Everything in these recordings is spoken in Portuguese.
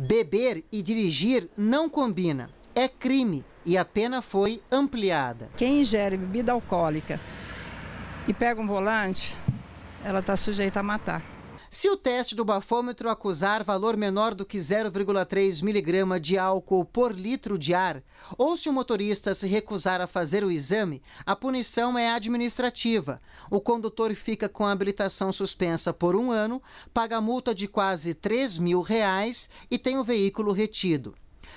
Beber e dirigir não combina, é crime e a pena foi ampliada. Quem ingere bebida alcoólica e pega um volante, ela está sujeita a matar. Se o teste do bafômetro acusar valor menor do que 0,3 miligrama de álcool por litro de ar, ou se o motorista se recusar a fazer o exame, a punição é administrativa. O condutor fica com a habilitação suspensa por um ano, paga multa de quase 3 mil reais e tem o veículo retido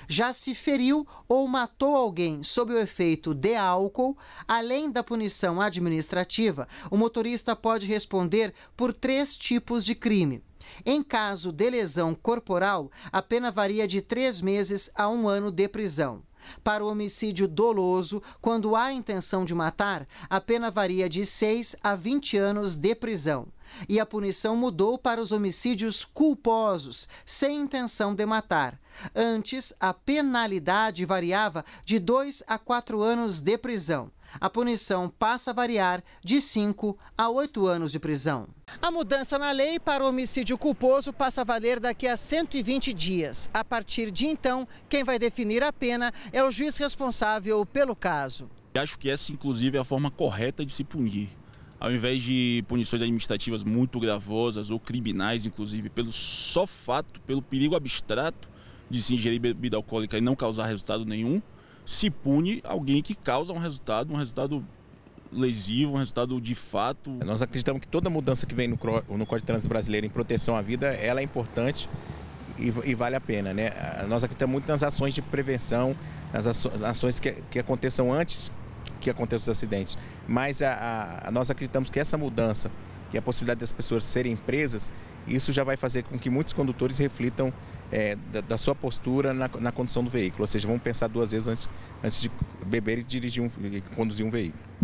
já se feriu ou matou alguém sob o efeito de álcool, além da punição administrativa, o motorista pode responder por três tipos de crime. Em caso de lesão corporal, a pena varia de três meses a um ano de prisão. Para o homicídio doloso, quando há intenção de matar, a pena varia de 6 a 20 anos de prisão. E a punição mudou para os homicídios culposos, sem intenção de matar. Antes, a penalidade variava de 2 a 4 anos de prisão. A punição passa a variar de 5 a 8 anos de prisão. A mudança na lei para homicídio culposo passa a valer daqui a 120 dias. A partir de então, quem vai definir a pena é o juiz responsável pelo caso. Acho que essa, inclusive, é a forma correta de se punir ao invés de punições administrativas muito gravosas ou criminais, inclusive, pelo só fato, pelo perigo abstrato de se ingerir bebida alcoólica e não causar resultado nenhum, se pune alguém que causa um resultado, um resultado lesivo, um resultado de fato. Nós acreditamos que toda mudança que vem no, no Código de Trânsito Brasileiro em proteção à vida, ela é importante e, e, vale a pena, né? Nós acreditamos muito nas ações de prevenção, nas ações que, que aconteçam antes que aconteçam os acidentes. Mas a, a, nós acreditamos que essa mudança e a possibilidade das pessoas serem presas, isso já vai fazer com que muitos condutores reflitam é, da, da, sua postura na, na, condução do veículo, ou seja, vão pensar duas vezes antes, antes de beber e dirigir um, e conduzir um veículo.